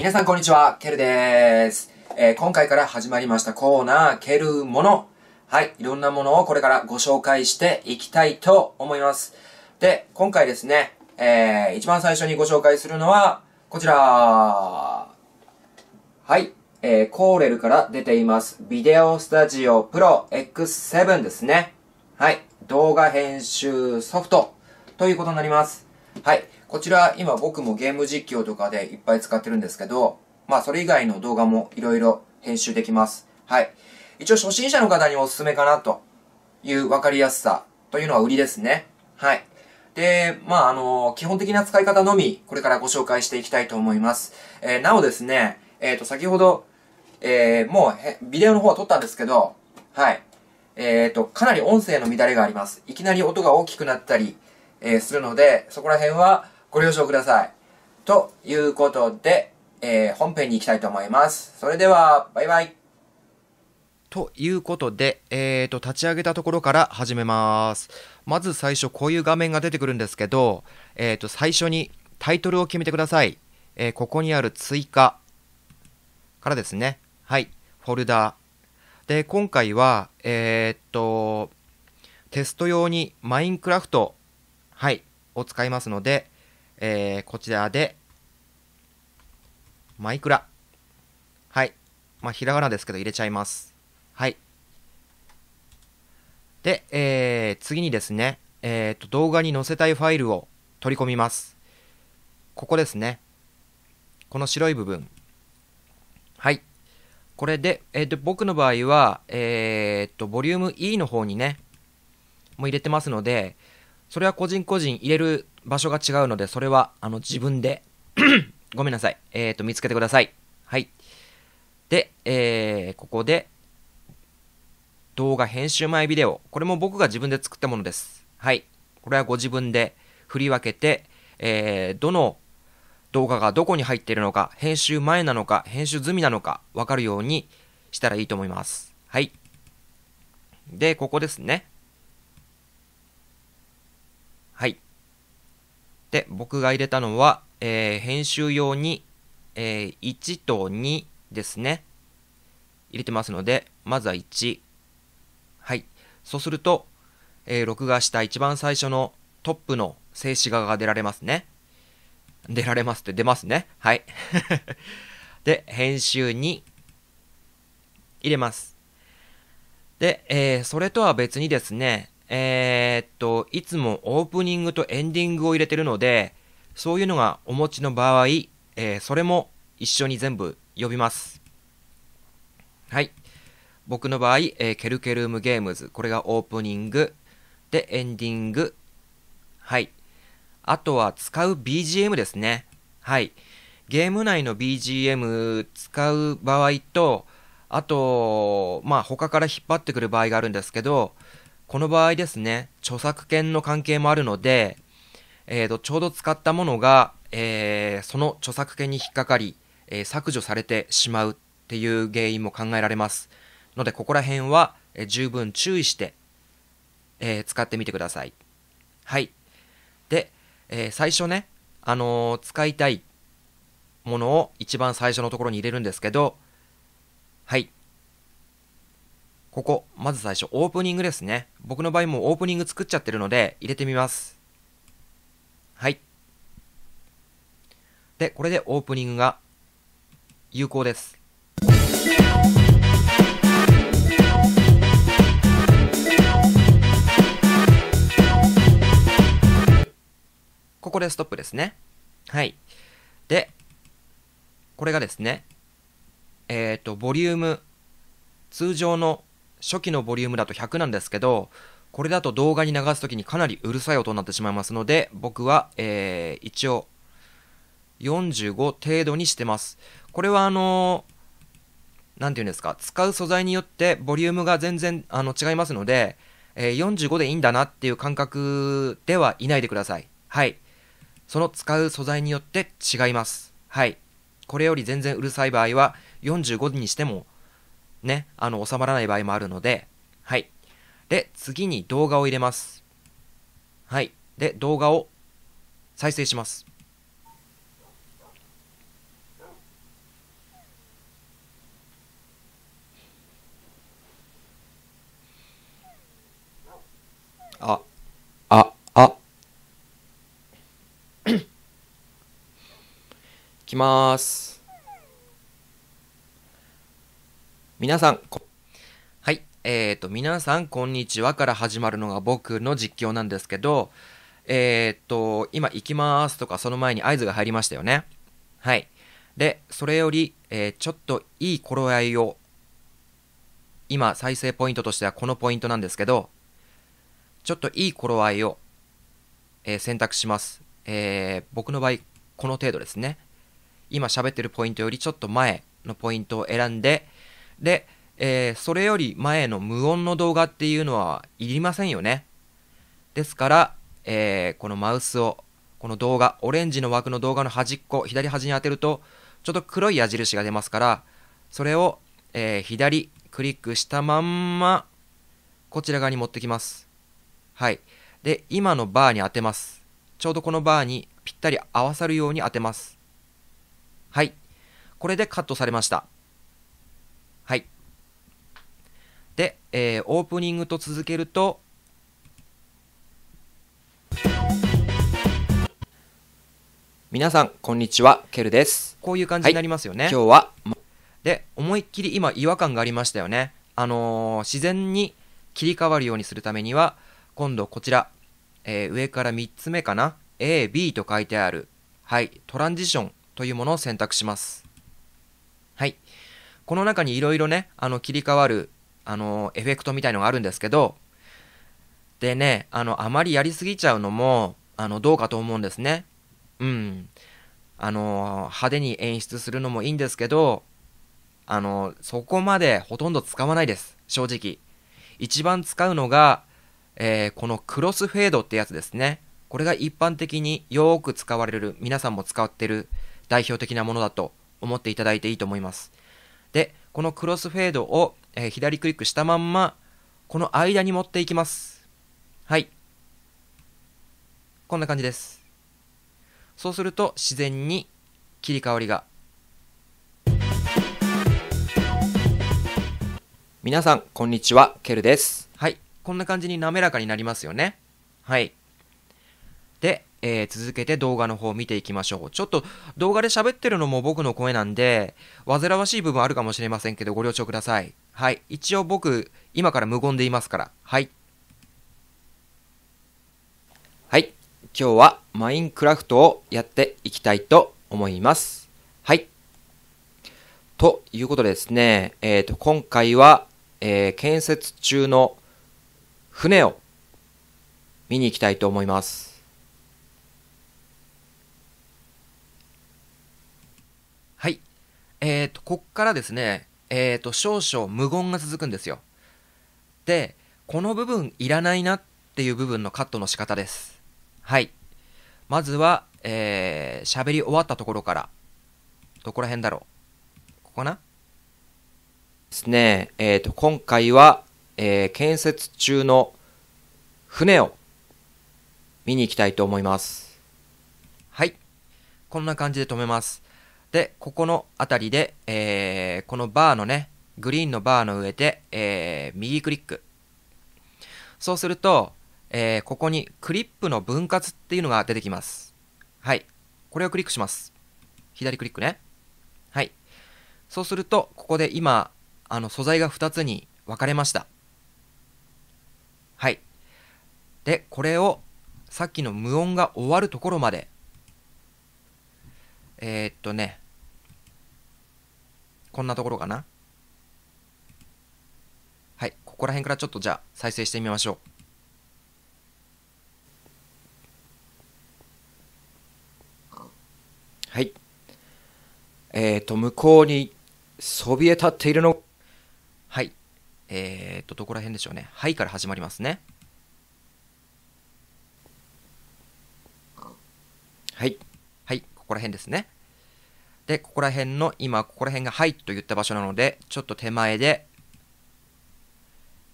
皆さんこんにちは、ケルです。えー、今回から始まりましたコーナー、ケルもの。はい、いろんなものをこれからご紹介していきたいと思います。で、今回ですね、えー、一番最初にご紹介するのは、こちら。はい、えー、コーレルから出ています、ビデオスタジオプロ X7 ですね。はい、動画編集ソフトということになります。はい。こちら今僕もゲーム実況とかでいっぱい使ってるんですけど、まあそれ以外の動画もいろいろ編集できます。はい。一応初心者の方におすすめかなという分かりやすさというのは売りですね。はい。で、まああのー、基本的な使い方のみ、これからご紹介していきたいと思います。えー、なおですね、えっ、ー、と、先ほど、えー、もうへ、ビデオの方は撮ったんですけど、はい。えっ、と、かなり音声の乱れがあります。いきなり音が大きくなったり、えするので、そこら辺は、ご了承ください。ということで、えー、本編に行きたいと思います。それでは、バイバイ。ということで、えーと、立ち上げたところから始めます。まず最初、こういう画面が出てくるんですけど、えーと、最初にタイトルを決めてください。えー、ここにある追加からですね。はい。フォルダー。で、今回は、えー、っと、テスト用にマインクラフト、はい、を使いますので、えー、こちらで、マイクラ。はい。まあ、ひらがなですけど入れちゃいます。はい。で、えー、次にですね、えっ、ー、と、動画に載せたいファイルを取り込みます。ここですね。この白い部分。はい。これで、えっ、ー、と、僕の場合は、えっ、ー、と、ボリューム E の方にね、もう入れてますので、それは個人個人入れる場所が違うので、それは、あの、自分で ごめんなさい。えっ、ー、と、見つけてください。はい。で、えー、ここで、動画編集前ビデオ。これも僕が自分で作ったものです。はい。これはご自分で振り分けて、えー、どの動画がどこに入っているのか、編集前なのか、編集済みなのか、わかるようにしたらいいと思います。はい。で、ここですね。で、僕が入れたのは、えー、編集用に、えー、1と2ですね。入れてますので、まずは1。はい。そうすると、えー、録画した一番最初のトップの静止画が出られますね。出られますって出ますね。はい。で、編集に入れます。で、えー、それとは別にですね、えー、っと、いつもオープニングとエンディングを入れてるので、そういうのがお持ちの場合、えー、それも一緒に全部呼びます。はい。僕の場合、えー、ケルケルームゲームズ。これがオープニング。で、エンディング。はい。あとは使う BGM ですね。はい。ゲーム内の BGM 使う場合と、あと、まあ他から引っ張ってくる場合があるんですけど、この場合ですね、著作権の関係もあるので、えーと、ちょうど使ったものが、えー、その著作権に引っかかり、えー、削除されてしまうっていう原因も考えられます。ので、ここら辺は、えー、十分注意して、え使ってみてください。はい。で、え最初ね、あの使いたいものを一番最初のところに入れるんですけど、はい。ここ、まず最初、オープニングですね。僕の場合もオープニング作っちゃってるので、入れてみます。はい。で、これでオープニングが有効です。ここでストップですね。はい。で、これがですね、えっ、ー、と、ボリューム、通常の初期のボリュームだと100なんですけど、これだと動画に流すときにかなりうるさい音になってしまいますので、僕は、えー、一応、45程度にしてます。これはあのー、なんて言うんですか、使う素材によってボリュームが全然あの違いますので、えー、45でいいんだなっていう感覚ではいないでください。はい。その使う素材によって違います。はい。これより全然うるさい場合は45にしてもね、あの、収まらない場合もあるので、はい。で、次に動画を入れます。はい。で、動画を再生します。あ、あ、あ。き ます。皆さんはい、えっ、ー、と、皆さん、こんにちはから始まるのが僕の実況なんですけど、えっ、ー、と、今行きますとか、その前に合図が入りましたよね。はい。で、それより、えー、ちょっといい頃合いを、今、再生ポイントとしてはこのポイントなんですけど、ちょっといい頃合いを、えー、選択します。えー、僕の場合、この程度ですね。今喋ってるポイントよりちょっと前のポイントを選んで、で、えー、それより前の無音の動画っていうのはいりませんよね。ですから、えー、このマウスを、この動画、オレンジの枠の動画の端っこ、左端に当てると、ちょっと黒い矢印が出ますから、それを、えー、左クリックしたまんま、こちら側に持ってきます。はい。で、今のバーに当てます。ちょうどこのバーにぴったり合わさるように当てます。はい。これでカットされました。はい。で、えー、オープニングと続けると、皆さん、こんにちは、ケルです。こういう感じになりますよね。はい、今日は、で、思いっきり今、違和感がありましたよね。あのー、自然に切り替わるようにするためには、今度こちら、えー、上から3つ目かな、A、B と書いてある、はい、トランジションというものを選択します。はい。この中にいろいろね、あの、切り替わる、あの、エフェクトみたいのがあるんですけど、でね、あの、あまりやりすぎちゃうのも、あの、どうかと思うんですね。うん。あの、派手に演出するのもいいんですけど、あの、そこまでほとんど使わないです。正直。一番使うのが、えー、このクロスフェードってやつですね。これが一般的によく使われる、皆さんも使ってる代表的なものだと思っていただいていいと思います。このクロスフェードを、えー、左クリックしたまんま、この間に持っていきます。はい。こんな感じです。そうすると自然に切り替わりが。皆さん、こんにちは。ケルです。はい。こんな感じに滑らかになりますよね。はい。で、えー、続けて動画の方を見ていきましょう。ちょっと動画で喋ってるのも僕の声なんで、煩わしい部分あるかもしれませんけど、ご了承ください。はい。一応僕、今から無言でいますから。はい。はい。今日はマインクラフトをやっていきたいと思います。はい。ということでですね、えっ、ー、と、今回は、えー、建設中の船を見に行きたいと思います。えっ、ー、と、こっからですね、えっ、ー、と、少々無言が続くんですよ。で、この部分いらないなっていう部分のカットの仕方です。はい。まずは、えー、喋り終わったところから、どこら辺だろうここなですね、えっ、ー、と、今回は、えー、建設中の船を見に行きたいと思います。はい。こんな感じで止めます。で、ここの辺りで、えー、このバーのね、グリーンのバーの上で、えー、右クリック。そうすると、えー、ここにクリップの分割っていうのが出てきます。はい。これをクリックします。左クリックね。はい。そうすると、ここで今、あの、素材が2つに分かれました。はい。で、これを、さっきの無音が終わるところまで、えー、っとね、こんなところかな。はい、ここら辺からちょっとじゃあ再生してみましょう。はい。えっ、ー、と、向こうにそびえ立っているの。はい。えっ、ー、と、どこら辺でしょうね。はいから始まりますね。はい。はい、ここら辺ですね。で、ここら辺の、今、ここら辺がはいと言った場所なので、ちょっと手前で、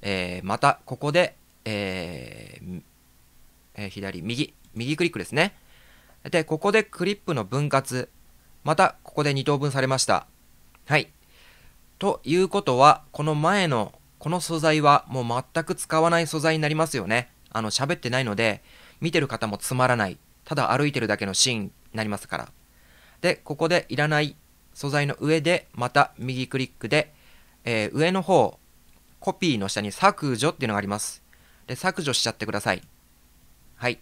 えー、また、ここで、えーえー、左、右、右クリックですね。で、ここでクリップの分割。また、ここで2等分されました。はい。ということは、この前の、この素材はもう全く使わない素材になりますよね。あの、喋ってないので、見てる方もつまらない。ただ歩いてるだけのシーンになりますから。で、ここでいらない素材の上で、また右クリックで、えー、上の方、コピーの下に削除っていうのがあります。で、削除しちゃってください。はい。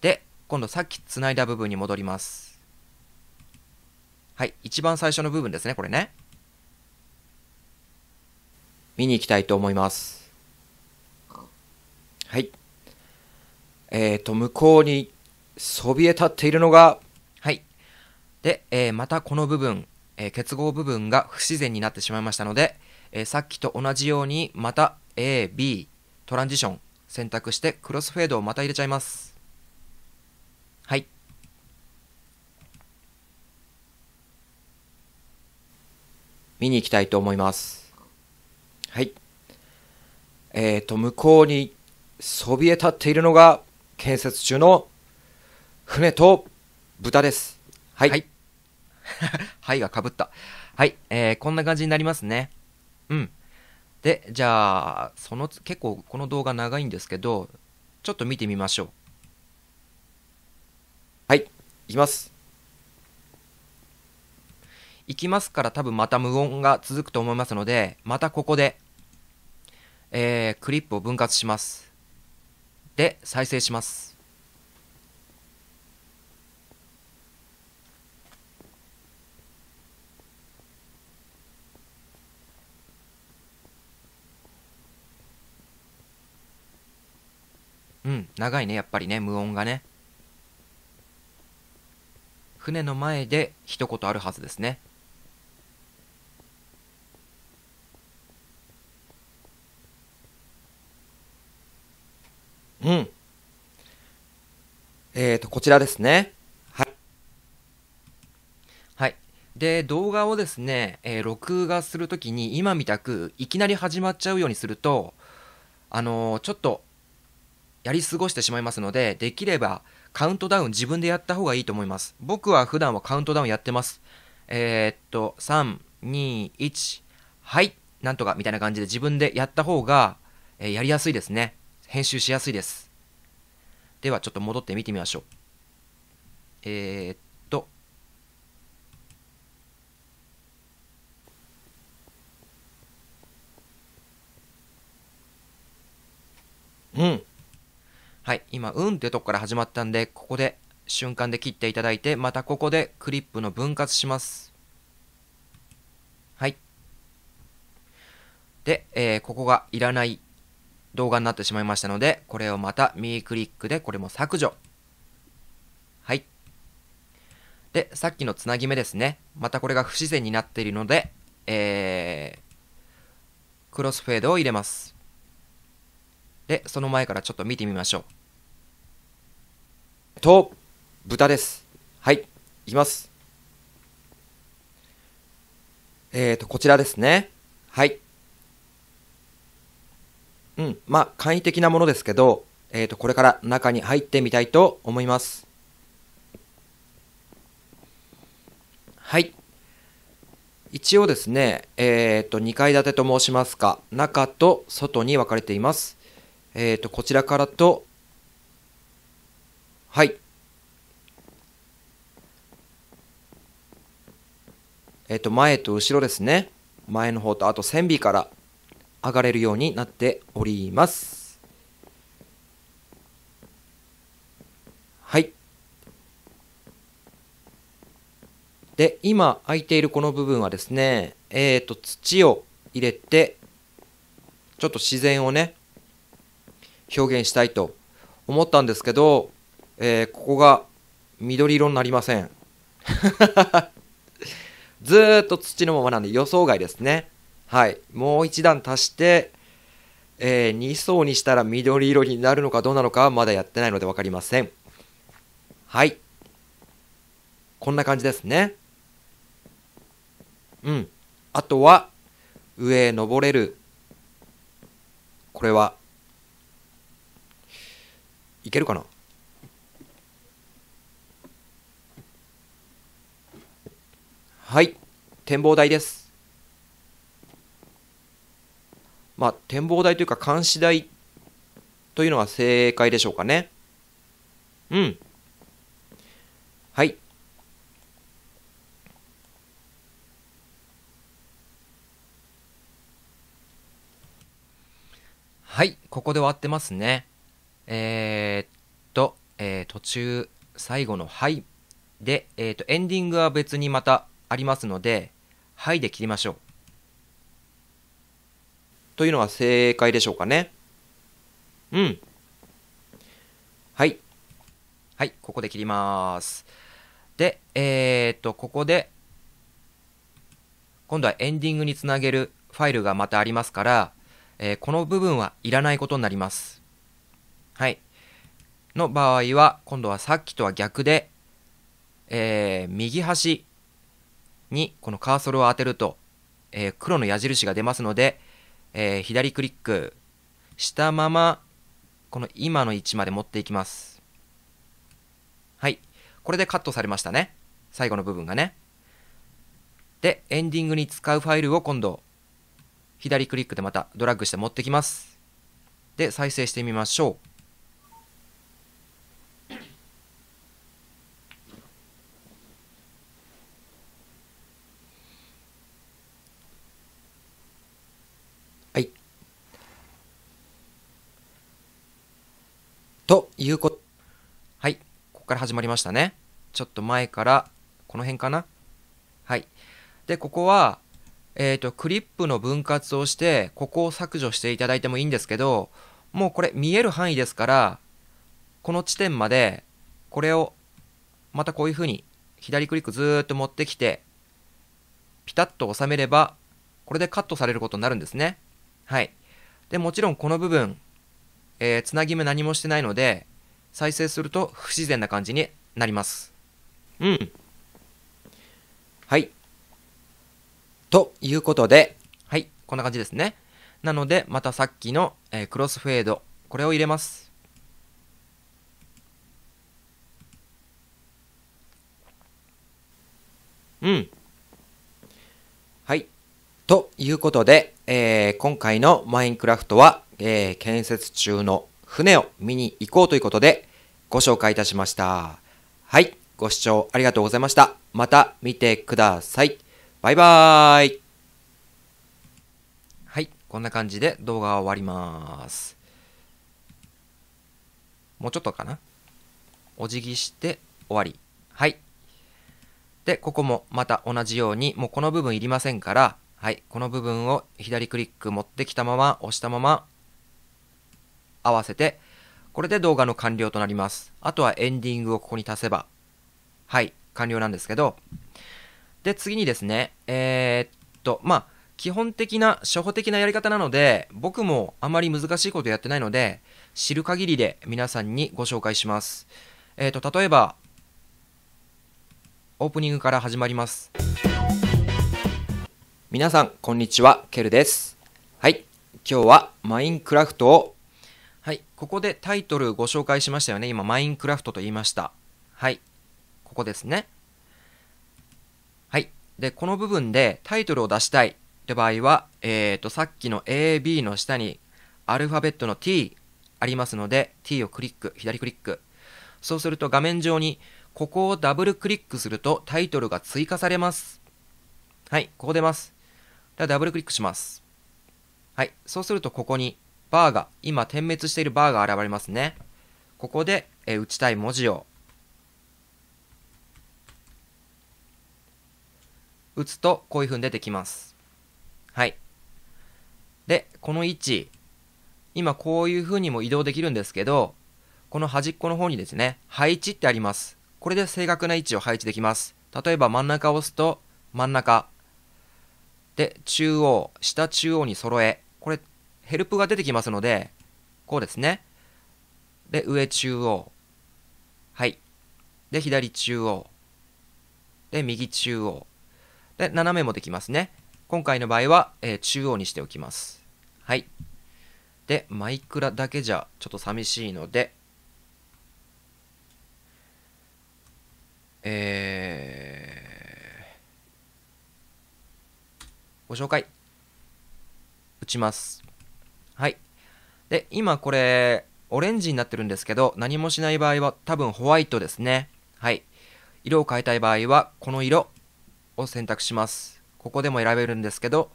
で、今度さっきつないだ部分に戻ります。はい、一番最初の部分ですね、これね。見に行きたいと思います。はい。えっ、ー、と、向こうにそびえ立っているのが、で、えー、またこの部分、えー、結合部分が不自然になってしまいましたので、えー、さっきと同じようにまた A、B、トランジション選択してクロスフェードをまた入れちゃいます。はい。見に行きたいと思います。はい。えっ、ー、と、向こうにそびえ立っているのが建設中の船と豚です。はい、はいは いがかぶった。はい、えー、こんな感じになりますね。うん。で、じゃあ、その、結構この動画長いんですけど、ちょっと見てみましょう。はい、いきます。いきますから多分また無音が続くと思いますので、またここで、えー、クリップを分割します。で、再生します。長いね、やっぱりね、無音がね。船の前で一言あるはずですね。うん。えっ、ー、と、こちらですね。はい。はい。で、動画をですね、えー、録画するときに、今みたく、いきなり始まっちゃうようにすると、あのー、ちょっと、やり過ごしてしまいますので、できればカウントダウン自分でやった方がいいと思います。僕は普段はカウントダウンやってます。えー、っと、3、2、1、はい、なんとかみたいな感じで自分でやった方が、えー、やりやすいですね。編集しやすいです。ではちょっと戻って見てみましょう。えー、っと、うん。はい、今、うんってとこから始まったんで、ここで瞬間で切っていただいて、またここでクリップの分割します。はい。で、えー、ここがいらない動画になってしまいましたので、これをまた右クリックで、これも削除。はい。で、さっきのつなぎ目ですね。またこれが不自然になっているので、えー、クロスフェードを入れます。で、その前からちょっと見てみましょう。と、豚です。はい、いきます。えっ、ー、と、こちらですね。はい。うん、まあ、簡易的なものですけど、えっ、ー、と、これから中に入ってみたいと思います。はい。一応ですね、えっ、ー、と、2階建てと申しますか、中と外に分かれています。えっ、ー、と、こちらからと、はい。えっ、ー、と、前と後ろですね。前の方と、あと線尾から上がれるようになっております。はい。で、今空いているこの部分はですね、えっ、ー、と、土を入れて、ちょっと自然をね、表現したいと思ったんですけど、えー、ここが緑色になりません ずっと土のままなんで予想外ですねはいもう一段足して、えー、2層にしたら緑色になるのかどうなのかまだやってないので分かりませんはいこんな感じですねうんあとは上へ登れるこれはいけるかなはい展望台ですまあ展望台というか監視台というのが正解でしょうかねうんはいはい、ここで終わってますね。えー、っと、えー、途中、最後のはいで、えー、っと、エンディングは別にまたありますので、はいで切りましょう。というのは正解でしょうかね。うん。はい。はい、ここで切ります。で、えー、っと、ここで、今度はエンディングにつなげるファイルがまたありますから、えー、この部分はいらないことになります。はい、の場合は今度はさっきとは逆で、えー、右端にこのカーソルを当てると、えー、黒の矢印が出ますので、えー、左クリックしたままこの今の位置まで持っていきますはいこれでカットされましたね最後の部分がねでエンディングに使うファイルを今度左クリックでまたドラッグして持ってきますで再生してみましょういうこと。はい。ここから始まりましたね。ちょっと前から、この辺かなはい。で、ここは、えっ、ー、と、クリップの分割をして、ここを削除していただいてもいいんですけど、もうこれ見える範囲ですから、この地点まで、これを、またこういう風に、左クリックずーっと持ってきて、ピタッと収めれば、これでカットされることになるんですね。はい。で、もちろんこの部分、えー、つなぎ目何もしてないので、再生すると不自然な感じになります。うん。はい。ということで、はい、こんな感じですね。なので、またさっきの、えー、クロスフェード、これを入れます。うん。はい。ということで、えー、今回のマインクラフトは、えー、建設中の船を見に行こうということでご紹介いたしました。はい、ご視聴ありがとうございました。また見てください。バイバーイ。はい、こんな感じで動画は終わります。もうちょっとかな。お辞儀して終わり。はい。で、ここもまた同じように、もうこの部分いりませんから、はい、この部分を左クリック持ってきたまま、押したまま、合わせて、これで動画の完了となります。あとはエンディングをここに足せば、はい、完了なんですけど、で、次にですね、えー、っと、まあ、基本的な、初歩的なやり方なので、僕もあまり難しいことやってないので、知る限りで皆さんにご紹介します。えー、っと、例えば、オープニングから始まります。皆さん、こんにちは、ケルです。はい、今日はマインクラフトをはい、ここでタイトルご紹介しましたよね。今、マインクラフトと言いました。はい、ここですね。はい、で、この部分でタイトルを出したいって場合は、えっ、ー、と、さっきの A、B の下にアルファベットの T ありますので、T をクリック、左クリック。そうすると画面上に、ここをダブルクリックするとタイトルが追加されます。はい、ここ出ます。ダブルクリックします。はい、そうするとここにバーが、今点滅しているバーが現れますね。ここで、え打ちたい文字を打つとこういうふうに出てきます。はい。で、この位置、今こういうふうにも移動できるんですけど、この端っこの方にですね、配置ってあります。これで正確な位置を配置できます。例えば真ん中を押すと真ん中。で、中央、下中央に揃え。ヘルプが出てきますので、こうですね。で、上中央。はい。で、左中央。で、右中央。で、斜めもできますね。今回の場合は、えー、中央にしておきます。はい。で、マイクラだけじゃちょっと寂しいので、えー、ご紹介、打ちます。はいで今これオレンジになってるんですけど何もしない場合は多分ホワイトですねはい色を変えたい場合はこの色を選択しますここでも選べるんですけど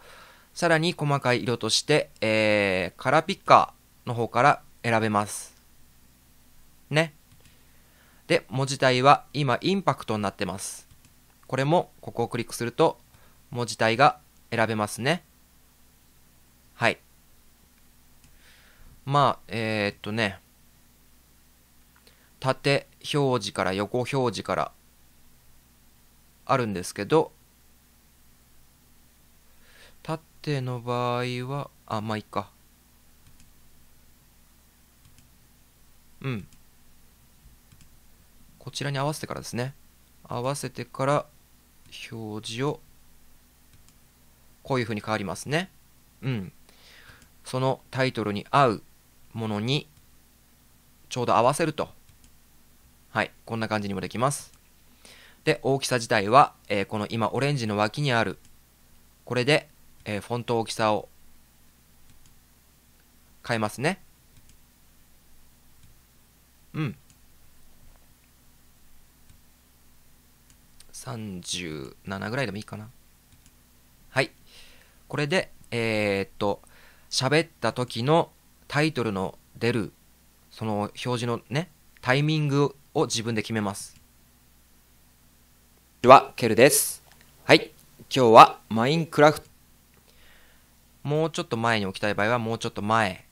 さらに細かい色として、えー、カラーピッカーの方から選べますねで文字体は今インパクトになってますこれもここをクリックすると文字体が選べますねはいまあ、えー、っとね、縦表示から横表示からあるんですけど、縦の場合は、あ、まあ、いいか。うん。こちらに合わせてからですね。合わせてから表示をこういうふうに変わりますね。うん。そのタイトルに合うものにちょうど合わせると。はい、こんな感じにもできます。で、大きさ自体は、えー、この今オレンジの脇にある、これで、えー、フォント大きさを変えますね。うん。37ぐらいでもいいかな。はい。これで、えー、っと、喋った時のタイトルの出る、その表示のね、タイミングを自分で決めます。では、ケルです。はい。今日はマインクラフト。もうちょっと前に置きたい場合は、もうちょっと前。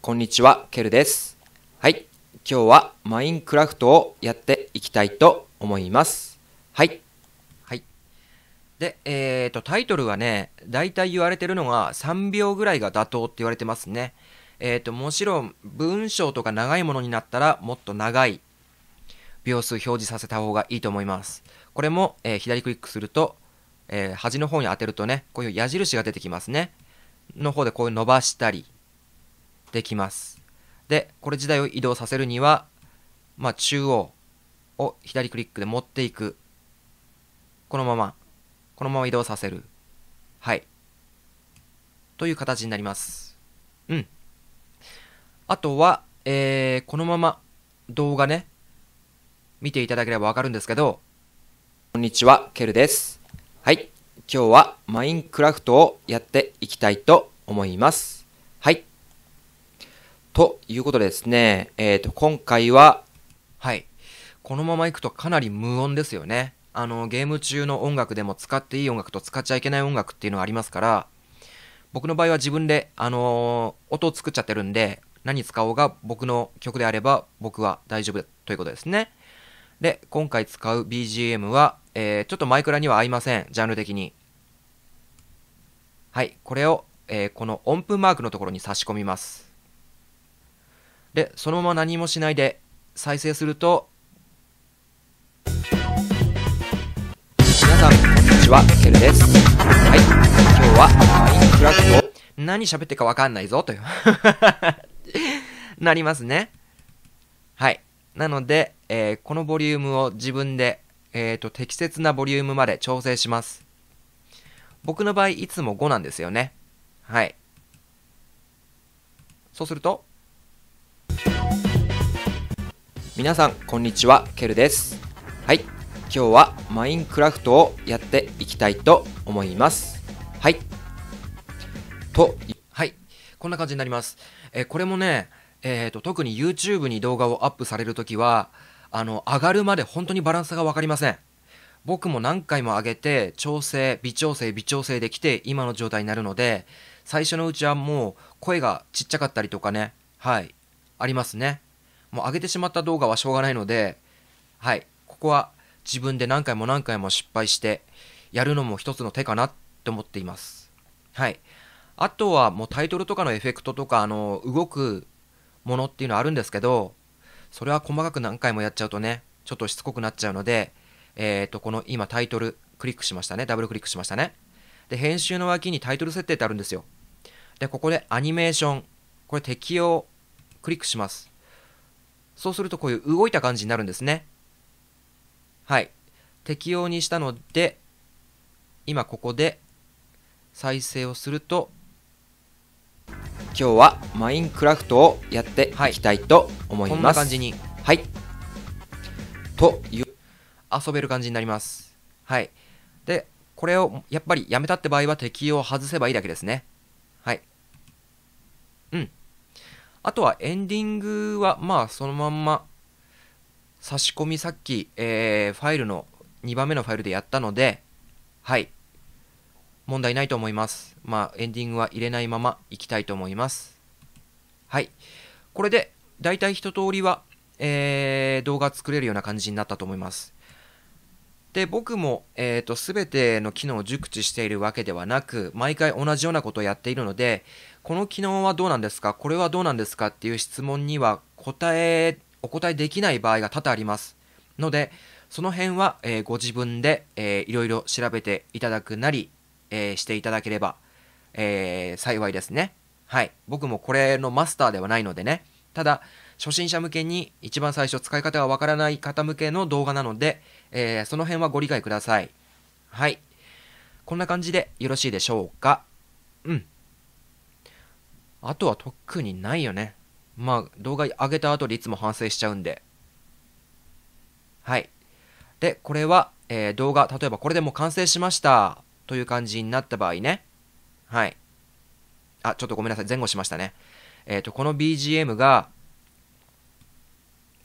こんにちは、ケルです。はい。今日はマインクラフトをやっていきたいと思います。はい。で、えーと、タイトルはね、大体言われてるのが3秒ぐらいが妥当って言われてますね。えっ、ー、と、もちろん文章とか長いものになったらもっと長い秒数表示させた方がいいと思います。これも、えー、左クリックすると、えー、端の方に当てるとね、こういう矢印が出てきますね。の方でこういう伸ばしたりできます。で、これ自体を移動させるには、まあ、中央を左クリックで持っていく。このままこのまま移動させる。はい。という形になります。うん。あとは、えー、このまま動画ね、見ていただければわかるんですけど、こんにちは、ケルです。はい。今日はマインクラフトをやっていきたいと思います。はい。ということでですね、えっ、ー、と、今回は、はい。このまま行くとかなり無音ですよね。あの、ゲーム中の音楽でも使っていい音楽と使っちゃいけない音楽っていうのがありますから、僕の場合は自分で、あのー、音を作っちゃってるんで、何使おうが僕の曲であれば僕は大丈夫ということですね。で、今回使う BGM は、えー、ちょっとマイクラには合いません、ジャンル的に。はい、これを、えー、この音符マークのところに差し込みます。で、そのまま何もしないで再生すると、ちは、ケルです。はい。今日は、マインクラフト。何喋ってかわかんないぞ、という なりますね。はい。なので、えー、このボリュームを自分で、えっ、ー、と、適切なボリュームまで調整します。僕の場合、いつも5なんですよね。はい。そうすると、皆さん、こんにちは、ケルです。はい。今日はマインクラフトをやっていきたいと思います。はい。と、はい。こんな感じになります。えー、これもね、えっ、ー、と、特に YouTube に動画をアップされるときは、あの、上がるまで本当にバランスがわかりません。僕も何回も上げて、調整、微調整、微調整できて、今の状態になるので、最初のうちはもう声がちっちゃかったりとかね、はい、ありますね。もう上げてしまった動画はしょうがないので、はい、ここは自分で何回も何回も失敗してやるのも一つの手かなって思っています。はい。あとはもうタイトルとかのエフェクトとか、あの、動くものっていうのはあるんですけど、それは細かく何回もやっちゃうとね、ちょっとしつこくなっちゃうので、えっ、ー、と、この今タイトルクリックしましたね。ダブルクリックしましたね。で、編集の脇にタイトル設定ってあるんですよ。で、ここでアニメーション、これ適用、クリックします。そうするとこういう動いた感じになるんですね。はい。適用にしたので、今ここで再生をすると、今日はマインクラフトをやっていきたいと思います。はい、こんな感じに。はい。という、遊べる感じになります。はい。で、これをやっぱりやめたって場合は適用を外せばいいだけですね。はい。うん。あとはエンディングはまあそのまんま差し込みさっき、えー、ファイルの2番目のファイルでやったので、はい。問題ないと思います。まあ、エンディングは入れないままいきたいと思います。はい。これで、だいたい一通りは、えー、動画作れるような感じになったと思います。で、僕も、えっ、ー、と、すべての機能を熟知しているわけではなく、毎回同じようなことをやっているので、この機能はどうなんですかこれはどうなんですかっていう質問には答えお答えできない場合が多々ありますのでその辺は、えー、ご自分で、えー、いろいろ調べていただくなり、えー、していただければ、えー、幸いですねはい僕もこれのマスターではないのでねただ初心者向けに一番最初使い方がわからない方向けの動画なので、えー、その辺はご理解くださいはいこんな感じでよろしいでしょうかうんあとは特にないよねまあ、動画上げた後でいつも反省しちゃうんで。はい。で、これは、えー、動画、例えばこれでもう完成しましたという感じになった場合ね。はい。あ、ちょっとごめんなさい。前後しましたね。えっ、ー、と、この BGM が、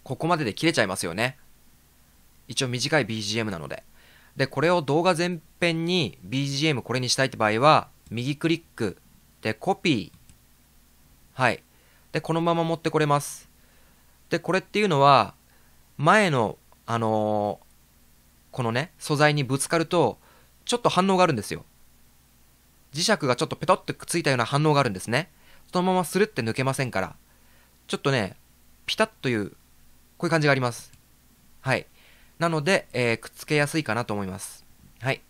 ここまでで切れちゃいますよね。一応短い BGM なので。で、これを動画全編に BGM これにしたいって場合は、右クリックでコピー。はい。で、このまま持ってこれます。で、これっていうのは、前の、あのー、このね、素材にぶつかると、ちょっと反応があるんですよ。磁石がちょっとペたっとくっついたような反応があるんですね。そのままするって抜けませんから。ちょっとね、ピタッという、こういう感じがあります。はい。なので、えー、くっつけやすいかなと思います。はい。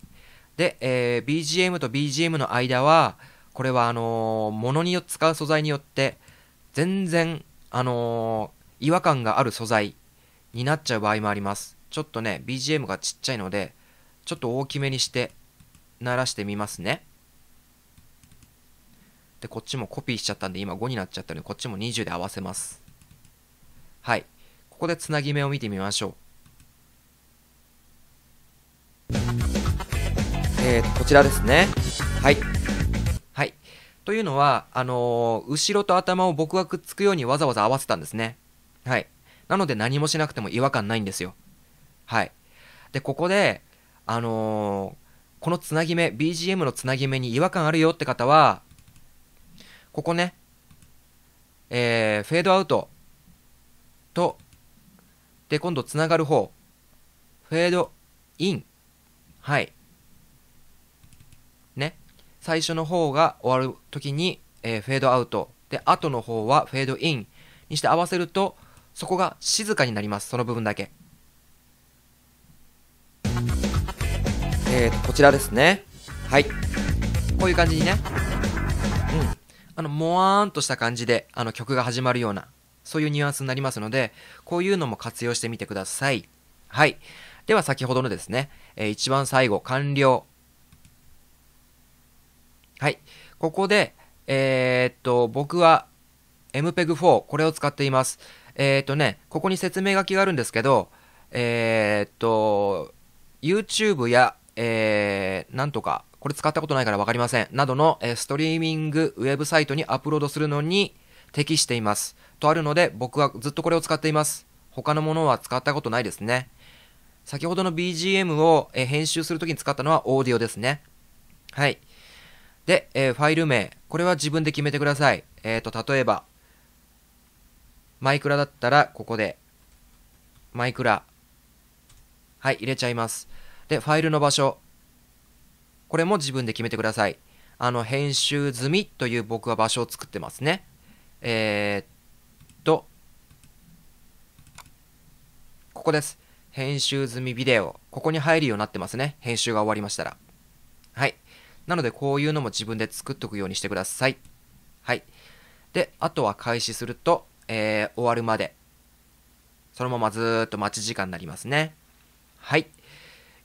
で、えー、BGM と BGM の間は、これはあのー、ものによって使う素材によって、全然、あのー、違和感がある素材になっちゃう場合もあります。ちょっとね、BGM がちっちゃいので、ちょっと大きめにして鳴らしてみますね。で、こっちもコピーしちゃったんで、今5になっちゃったので、こっちも20で合わせます。はい。ここでつなぎ目を見てみましょう。えー、こちらですね。はい。というのは、あのー、後ろと頭を僕がくっつくようにわざわざ合わせたんですね。はい。なので何もしなくても違和感ないんですよ。はい。で、ここで、あのー、このつなぎ目、BGM のつなぎ目に違和感あるよって方は、ここね、えー、フェードアウトと、で、今度つながる方、フェードイン。はい。最初の方が終わる時に、えー、フェードアウト、で、後の方はフェードインにして合わせると、そこが静かになります、その部分だけ。えー、こちらですね。はい。こういう感じにね。うん。あの、もわーんとした感じで、あの、曲が始まるような、そういうニュアンスになりますので、こういうのも活用してみてください。はい。では、先ほどのですね、えー、一番最後、完了。はい。ここで、えー、っと、僕は MPEG4、これを使っています。えー、っとね、ここに説明書きがあるんですけど、えー、っと、YouTube や、えー、なんとか、これ使ったことないからわかりません。などの、えストリーミングウェブサイトにアップロードするのに適しています。とあるので、僕はずっとこれを使っています。他のものは使ったことないですね。先ほどの BGM を、え編集するときに使ったのはオーディオですね。はい。で、えー、ファイル名、これは自分で決めてください。えっ、ー、と、例えば、マイクラだったら、ここで、マイクラ。はい、入れちゃいます。で、ファイルの場所。これも自分で決めてください。あの、編集済みという僕は場所を作ってますね。えー、っと、ここです。編集済みビデオ。ここに入るようになってますね。編集が終わりましたら。はい。なのでこういうのも自分で作っとくようにしてください。はい。で、あとは開始すると、えー、終わるまで、そのままずーっと待ち時間になりますね。はい。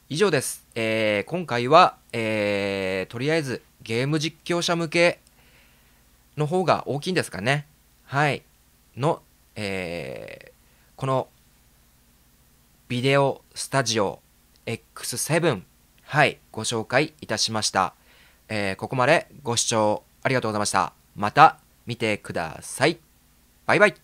以上です。えー、今回は、えー、とりあえずゲーム実況者向けの方が大きいんですかね。はい。の、えー、この、ビデオスタジオ X7。はい。ご紹介いたしました。えー、ここまでご視聴ありがとうございました。また見てください。バイバイ。